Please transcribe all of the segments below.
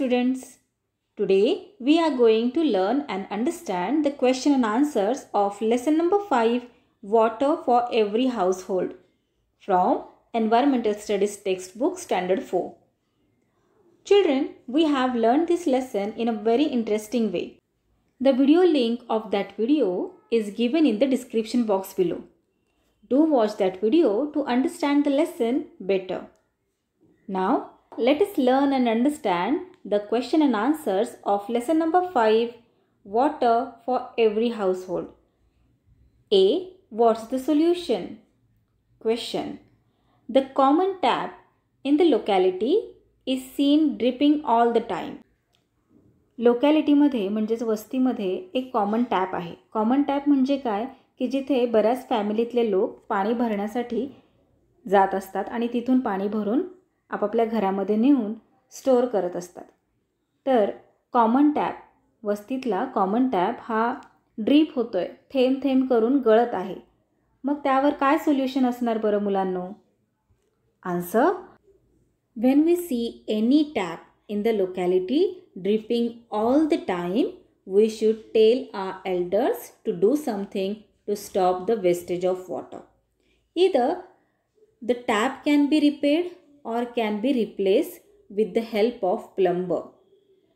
students. Today we are going to learn and understand the question and answers of lesson number 5 Water for Every Household from Environmental Studies textbook standard 4. Children, we have learned this lesson in a very interesting way. The video link of that video is given in the description box below. Do watch that video to understand the lesson better. Now, let us learn and understand the question answers of lesson lesson five 5 Water for every household a what's the solution question the common tap in the locality is seen dripping all the time लोकॅलिटीमध्ये म्हणजेच वस्तीमध्ये एक common tap आहे common tap म्हणजे काय की जिथे बऱ्याच फॅमिलीतले लोक पाणी भरण्यासाठी जात असतात आणि तिथून पाणी भरून आपापल्या घरामध्ये नेऊन स्टोअर करत असतात तर कॉमन टॅप वस्तीतला कॉमन टॅप हा ड्रीप होतो आहे थेंब थेंब करून गळत आहे मग त्यावर काय सोल्युशन असणार बरं मुलांनो answer when we see any tap in the locality dripping all the time we should tell our elders to do something to stop the wastage of water इथं the tap can be repaired or can be replace with the help of plumber.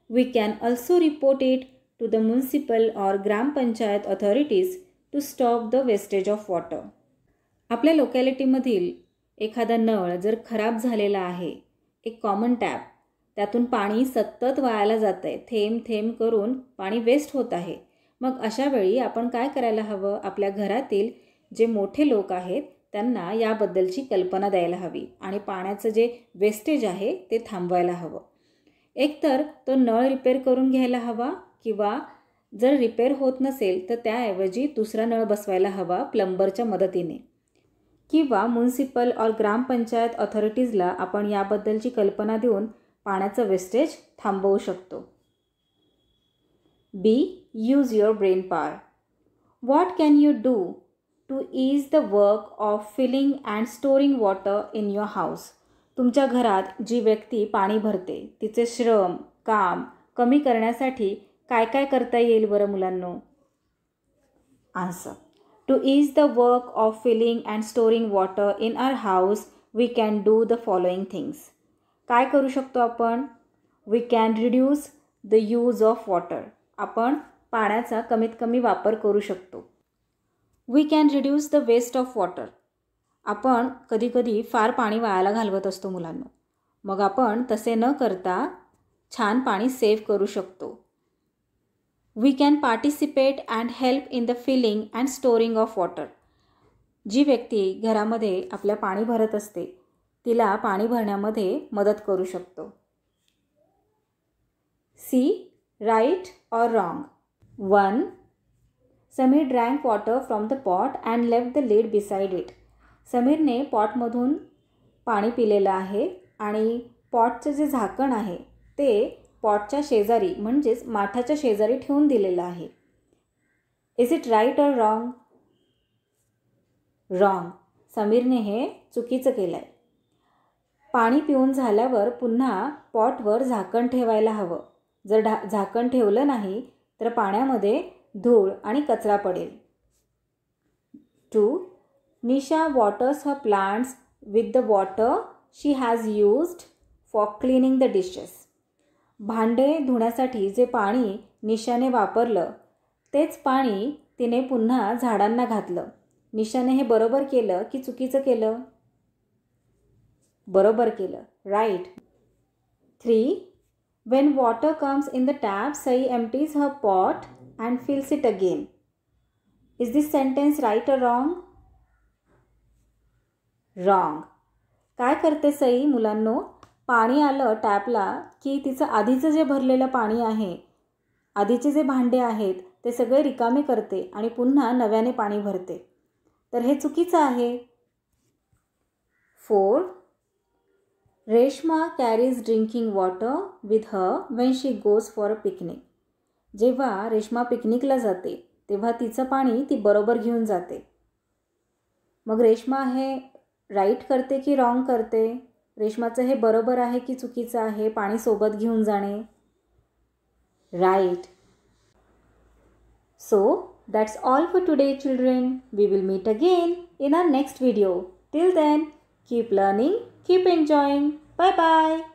We can also report it to the municipal or gram panchayat authorities to stop the wastage of water. आपल्या लोकॅलिटीमधील एखादा नळ जर खराब झालेला आहे एक common tap त्यातून पाणी सतत वायाला जात आहे थेंब थेंब करून पाणी वेस्ट होत आहे मग asha वेळी आपण काय करायला हवं आपल्या घरातील जे मोठे लोक आहेत त्यांना याबद्दलची कल्पना द्यायला हवी आणि पाण्याचं जे वेस्टेज आहे ते थांबवायला हवं एकतर तो नळ रिपेअर करून घ्यायला हवा किंवा जर रिपेअर होत नसेल तर त्याऐवजी दुसरा नळ बसवायला हवा प्लंबरच्या मदतीने किंवा म्युन्सिपल और ग्रामपंचायत ऑथॉरिटीजला आपण याबद्दलची कल्पना देऊन पाण्याचं वेस्टेज थांबवू शकतो be use your brain power what can you do two is the work of filling and storing water in your house तुमच्या घरात जी व्यक्ती पाणी भरते तिचे श्रम काम कमी करण्यासाठी काय काय करता येईल बरं मुलांनो answer two is the work of filling and storing water in our house we can do the following things काय करू शकतो आपण we can reduce the use of water आपण पाण्याचा कमीत कमी वापर करू शकतो we can reduce the waste of water आपण कधीकधी फार पाणी वायाला घालवत असतो मुलांना मग आपण तसे न करता छान पाणी सेव्ह करू शकतो we can participate and help in the filling and storing of water जी व्यक्ती घरामध्ये आपल्या पाणी भरत असते तिला पाणी भरण्यामध्ये मदत करू शकतो C right or wrong one Sameer drank water from the pot and left the lid beside it समीरने पॉटमधून पाणी पिलेलं आहे आणि पॉटचं जे झाकण आहे ते पॉटच्या शेजारी म्हणजेच माठाच्या शेजारी ठेवून दिलेलं आहे is it right or wrong wrong समीरने हे चुकीचं केलं आहे पाणी पिऊन झाल्यावर पुन्हा पॉटवर झाकण ठेवायला हवं जर ढा झाकण ठेवलं नाही तर पाण्यामध्ये धूळ आणि कचरा पडेल two Nisha waters her plants with the water she has used for cleaning the dishes भांडे धुण्यासाठी जे पाणी निशाने वापरलं तेच पाणी तिने पुन्हा झाडांना घातलं निशाने हे बरोबर केलं की चुकीचं केलं बरोबर केलं right three when water comes in the tap Sai empties her pot and feels it again. Is this sentence right or wrong? Wrong. काय करते सई मुलांनो पाणी आलं टॅपला की तिचं आधीचं जे भरलेलं पाणी आहे आधीचे जे भांडे आहेत ते सगळे रिकामे करते आणि पुन्हा नव्याने पाणी भरते तर हे चुकीचं आहे four Reshma carries drinking water with her when she goes for a picnic जेव्हा रेश्मा पिकनिकला जाते तेव्हा तिचं पाणी ती बरोबर घेऊन जाते मग रेश्मा हे राईट करते की रॉंग करते रेश्माचं हे बरोबर आहे की चुकीचं आहे पाणी सोबत घेऊन जाणे right so that's all for today children we will meet again in our next video till then keep learning keep enjoying bye bye